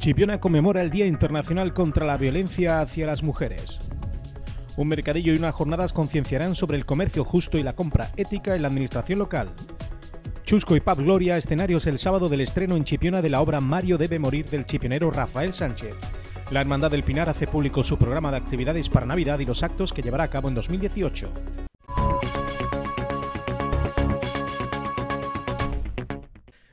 Chipiona conmemora el Día Internacional contra la Violencia hacia las Mujeres. Un mercadillo y unas jornadas concienciarán sobre el comercio justo y la compra ética en la administración local. Chusco y Pab Gloria, escenarios el sábado del estreno en Chipiona de la obra Mario debe morir del chipionero Rafael Sánchez. La Hermandad del Pinar hace público su programa de actividades para Navidad y los actos que llevará a cabo en 2018.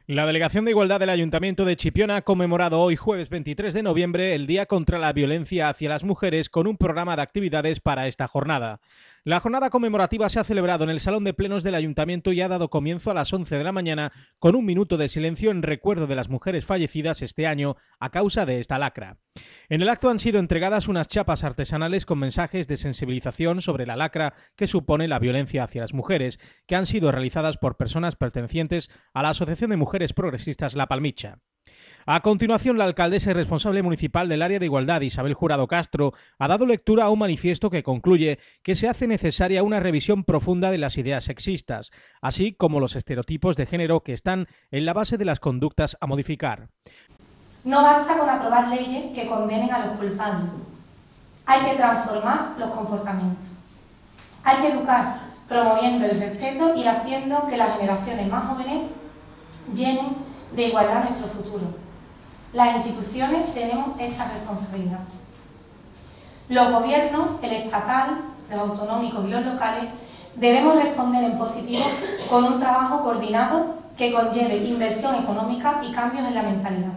La Delegación de Igualdad del Ayuntamiento de Chipiona ha conmemorado hoy jueves 23 de noviembre el Día contra la Violencia hacia las Mujeres con un programa de actividades para esta jornada. La jornada conmemorativa se ha celebrado en el Salón de Plenos del Ayuntamiento y ha dado comienzo a las 11 de la mañana con un minuto de silencio en recuerdo de las mujeres fallecidas este año a causa de esta lacra. En el acto han sido entregadas unas chapas artesanales con mensajes de sensibilización sobre la lacra que supone la violencia hacia las mujeres, que han sido realizadas por personas pertenecientes a la Asociación de Mujeres Progresistas La Palmicha. A continuación, la alcaldesa y responsable municipal del área de igualdad, Isabel Jurado Castro, ha dado lectura a un manifiesto que concluye que se hace necesaria una revisión profunda de las ideas sexistas, así como los estereotipos de género que están en la base de las conductas a modificar. No basta con aprobar leyes que condenen a los culpables. Hay que transformar los comportamientos. Hay que educar, promoviendo el respeto y haciendo que las generaciones más jóvenes llenen de igualdad nuestro futuro. Las instituciones tenemos esa responsabilidad. Los gobiernos, el estatal, los autonómicos y los locales, debemos responder en positivo con un trabajo coordinado que conlleve inversión económica y cambios en la mentalidad.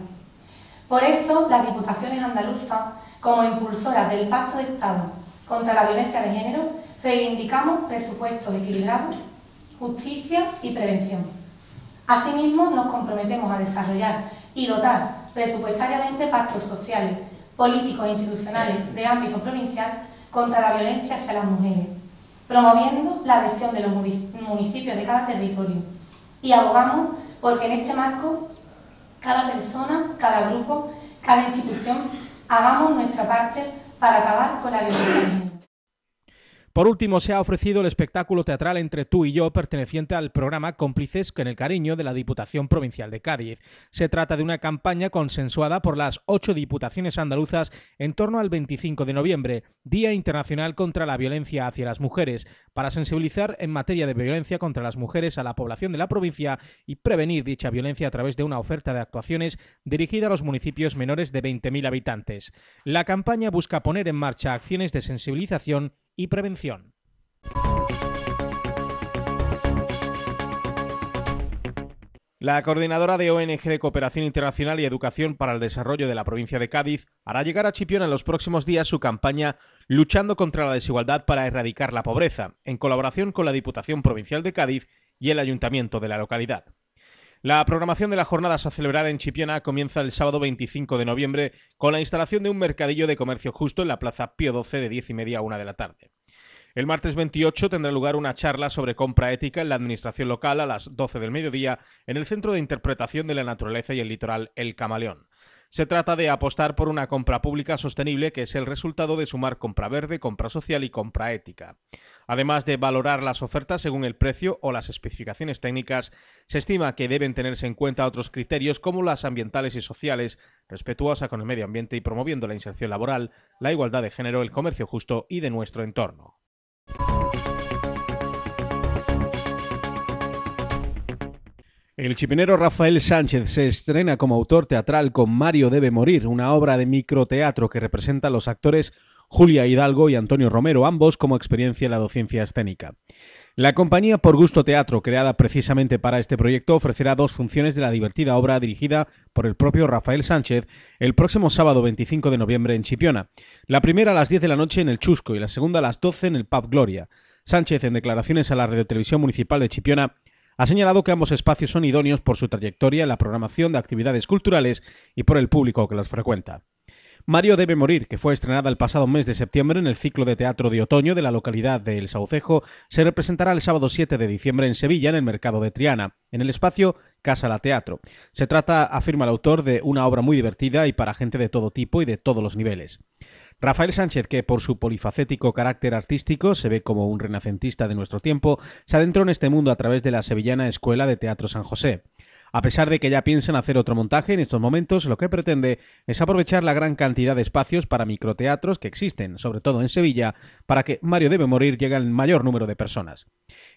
Por eso, las diputaciones andaluzas, como impulsoras del Pacto de Estado contra la violencia de género, reivindicamos presupuestos equilibrados, justicia y prevención. Asimismo, nos comprometemos a desarrollar y dotar presupuestariamente pactos sociales, políticos e institucionales de ámbito provincial contra la violencia hacia las mujeres, promoviendo la adhesión de los municipios de cada territorio. Y abogamos porque en este marco cada persona, cada grupo, cada institución hagamos nuestra parte para acabar con la violencia por último, se ha ofrecido el espectáculo teatral Entre tú y yo, perteneciente al programa Cómplices con el cariño de la Diputación Provincial de Cádiz. Se trata de una campaña consensuada por las ocho diputaciones andaluzas en torno al 25 de noviembre, Día Internacional contra la Violencia hacia las Mujeres, para sensibilizar en materia de violencia contra las mujeres a la población de la provincia y prevenir dicha violencia a través de una oferta de actuaciones dirigida a los municipios menores de 20.000 habitantes. La campaña busca poner en marcha acciones de sensibilización y prevención. La coordinadora de ONG de Cooperación Internacional y Educación para el Desarrollo de la provincia de Cádiz hará llegar a chipión en los próximos días su campaña Luchando contra la desigualdad para erradicar la pobreza, en colaboración con la Diputación Provincial de Cádiz y el Ayuntamiento de la localidad. La programación de las jornadas a celebrar en Chipiona comienza el sábado 25 de noviembre con la instalación de un mercadillo de comercio justo en la Plaza Pío XII de 10 y media a 1 de la tarde. El martes 28 tendrá lugar una charla sobre compra ética en la administración local a las 12 del mediodía en el Centro de Interpretación de la Naturaleza y el Litoral El Camaleón. Se trata de apostar por una compra pública sostenible que es el resultado de sumar compra verde, compra social y compra ética. Además de valorar las ofertas según el precio o las especificaciones técnicas, se estima que deben tenerse en cuenta otros criterios como las ambientales y sociales, respetuosa con el medio ambiente y promoviendo la inserción laboral, la igualdad de género, el comercio justo y de nuestro entorno. El chipinero Rafael Sánchez se estrena como autor teatral con Mario debe morir, una obra de microteatro que representa a los actores Julia Hidalgo y Antonio Romero, ambos como experiencia en la docencia escénica. La compañía Por Gusto Teatro, creada precisamente para este proyecto, ofrecerá dos funciones de la divertida obra dirigida por el propio Rafael Sánchez el próximo sábado 25 de noviembre en Chipiona. La primera a las 10 de la noche en el Chusco y la segunda a las 12 en el Pub Gloria. Sánchez, en declaraciones a la televisión municipal de Chipiona, ha señalado que ambos espacios son idóneos por su trayectoria en la programación de actividades culturales y por el público que los frecuenta. Mario debe morir, que fue estrenada el pasado mes de septiembre en el ciclo de teatro de otoño de la localidad de El Saucejo, se representará el sábado 7 de diciembre en Sevilla, en el mercado de Triana, en el espacio Casa la Teatro. Se trata, afirma el autor, de una obra muy divertida y para gente de todo tipo y de todos los niveles. Rafael Sánchez, que por su polifacético carácter artístico se ve como un renacentista de nuestro tiempo, se adentró en este mundo a través de la Sevillana Escuela de Teatro San José. A pesar de que ya piensan hacer otro montaje, en estos momentos lo que pretende es aprovechar la gran cantidad de espacios para microteatros que existen, sobre todo en Sevilla, para que Mario debe morir llegue al mayor número de personas.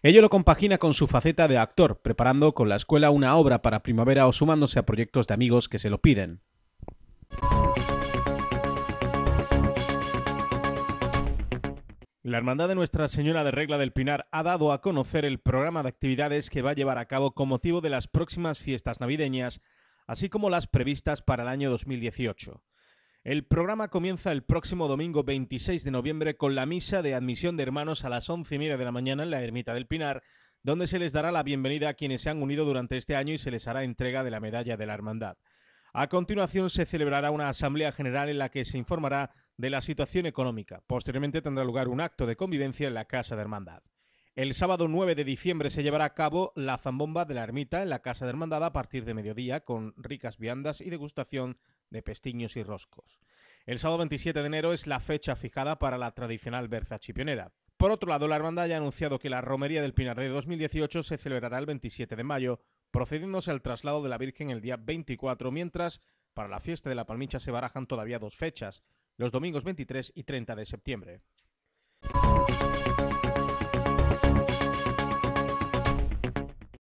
Ello lo compagina con su faceta de actor, preparando con la escuela una obra para primavera o sumándose a proyectos de amigos que se lo piden. La Hermandad de Nuestra Señora de Regla del Pinar ha dado a conocer el programa de actividades que va a llevar a cabo con motivo de las próximas fiestas navideñas, así como las previstas para el año 2018. El programa comienza el próximo domingo 26 de noviembre con la misa de admisión de hermanos a las once y media de la mañana en la Ermita del Pinar, donde se les dará la bienvenida a quienes se han unido durante este año y se les hará entrega de la medalla de la Hermandad. A continuación se celebrará una asamblea general en la que se informará de la situación económica. Posteriormente tendrá lugar un acto de convivencia en la Casa de Hermandad. El sábado 9 de diciembre se llevará a cabo la zambomba de la ermita en la Casa de Hermandad a partir de mediodía con ricas viandas y degustación de pestiños y roscos. El sábado 27 de enero es la fecha fijada para la tradicional berza chipionera. Por otro lado, la hermandad ya ha anunciado que la Romería del Pinar de 2018 se celebrará el 27 de mayo procediéndose al traslado de la Virgen el día 24, mientras para la fiesta de la Palmicha se barajan todavía dos fechas, los domingos 23 y 30 de septiembre.